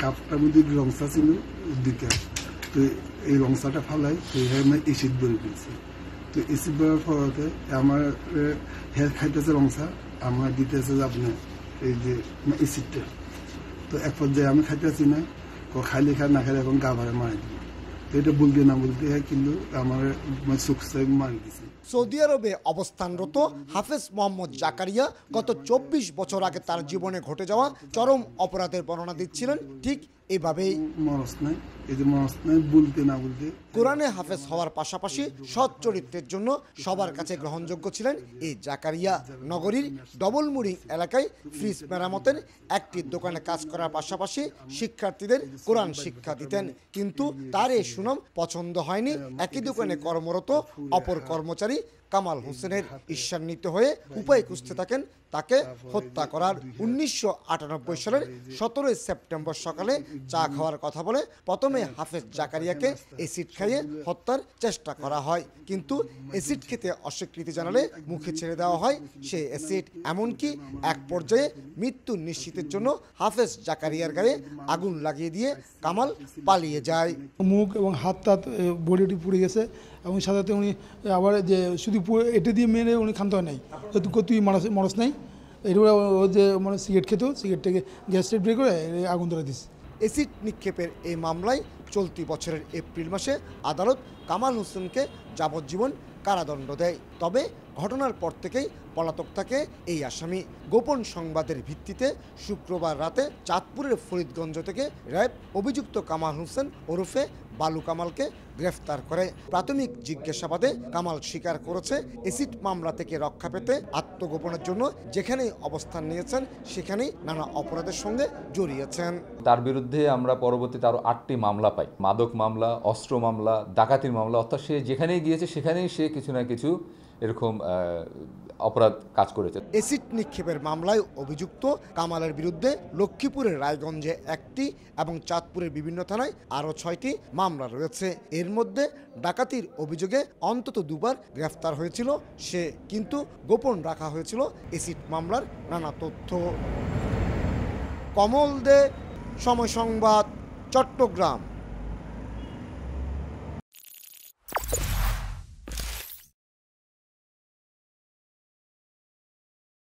copter মধ্যে রংসা ছিল দুইটা তো এই রংসাটা ফালাই তো হ্যাঁ আমি এসিড বলে ফেলছি তো এসিড বলার ফলতে আমার হেয়ার খাইতেছে রংসা আমার দিতেছে যে আপনার এই যে এসিডটা তো এক পর্যায়ে আমি খাইতেছি না খাইলে খাই না খাইলে এখন গা ভাড়া মারা দিই এটা বলতে না বলতে হয় হ্যাঁ, কিন্তু আমার মানে চোখ সাহেব মার সৌদি আরবে অবস্থানরত হাফেজ মোহাম্মদ জাকারিয়া গত চব্বিশ বছর আগে তার জীবনে ঘটে যাওয়া চরম অপরাধের বর্ণনা দিচ্ছিলেন ঠিক এভাবেই কোরআনে হাফেজ হওয়ার পাশাপাশি সৎ চরিত্রের জন্য সবার কাছে গ্রহণযোগ্য ছিলেন এই জাকারিয়া নগরীর ডবলমুড়ি এলাকায় ফ্রিজ মেরামতের একটি দোকানে কাজ করার পাশাপাশি শিক্ষার্থীদের কোরআন শিক্ষা দিতেন কিন্তু তার এই সুনাম পছন্দ হয়নি একই দোকানে কর্মরত অপর কর্মচারী কামাল হোসেনের ঈর্ষান্বিত হয়ে উপায় খুঁজতে থাকেন তাকে হত্যা করার উনিশশো সালের সতেরোই সেপ্টেম্বর সকালে চা খাওয়ার কথা বলে প্রথমে হাফেজ জাকারিয়াকে এসিড খাইয়ে হত্যার চেষ্টা করা হয় কিন্তু এসিড খেতে অস্বীকৃতি জানালে মুখে ছেড়ে দেওয়া হয় সেই এসিড এমনকি এক পর্যায়ে মৃত্যু নিশ্চিতের জন্য হাফেজ জাকারিয়ার গায়ে আগুন লাগিয়ে দিয়ে কামাল পালিয়ে যায় মুখ এবং হাত তাত বডিটি পুড়ে গেছে এবং সাথে উনি আবার যে শুধু তুই এটা দিয়ে মেরে উনি খান্ত হয় নাই তুই তুই মানুষ মানুষ নাই এরপরে ও যে মানে সিগারেট খেত সিগারেট থেকে গ্যাস বের করে আগুন ধরে দিস এসিড নিক্ষেপের এই মামলায় চলতি বছরের এপ্রিল মাসে আদালত কামাল হোসেনকে যাবজ্জীবন কারাদণ্ড দেয় তবে ঘটনার পর থেকেই পলাতক থাকে এই আসামি গোপন সংবাদের ভিত্তিতে শুক্রবার রাতে চাঁদপুরের ফরিদগঞ্জ থেকে র্যাব অভিযুক্ত কামাল হোসেন ওরফে বালু কামালকে গ্রেফতার করে প্রাথমিক জিজ্ঞাসাবাদে কামাল স্বীকার করেছে এসিড মামলা থেকে রক্ষা পেতে আত্মগোপনের জন্য যেখানেই অবস্থান নিয়েছেন সেখানেই নানা অপরাধের সঙ্গে জড়িয়েছেন তার বিরুদ্ধে আমরা পরবর্তীতে আরও আটটি মামলা পাই মাদক মামলা অস্ত্র মামলা ডাকাতির মামলা অর্থাৎ সে যেখানেই গিয়েছে সেখানেই সে কিছু না কিছু এরকম অপরাধ কাজ করেছে এসিড নিক্ষেপের মামলায় অভিযুক্ত কামালের বিরুদ্ধে লক্ষ্মীপুরের রায়গঞ্জে একটি এবং চাঁদপুরের বিভিন্ন থানায় আরও ছয়টি মামলা রয়েছে এর মধ্যে ডাকাতির অভিযোগে অন্তত দুবার গ্রেফতার হয়েছিল সে কিন্তু গোপন রাখা হয়েছিল এসিড মামলার নানা তথ্য কমল দে সময় সংবাদ চট্টগ্রাম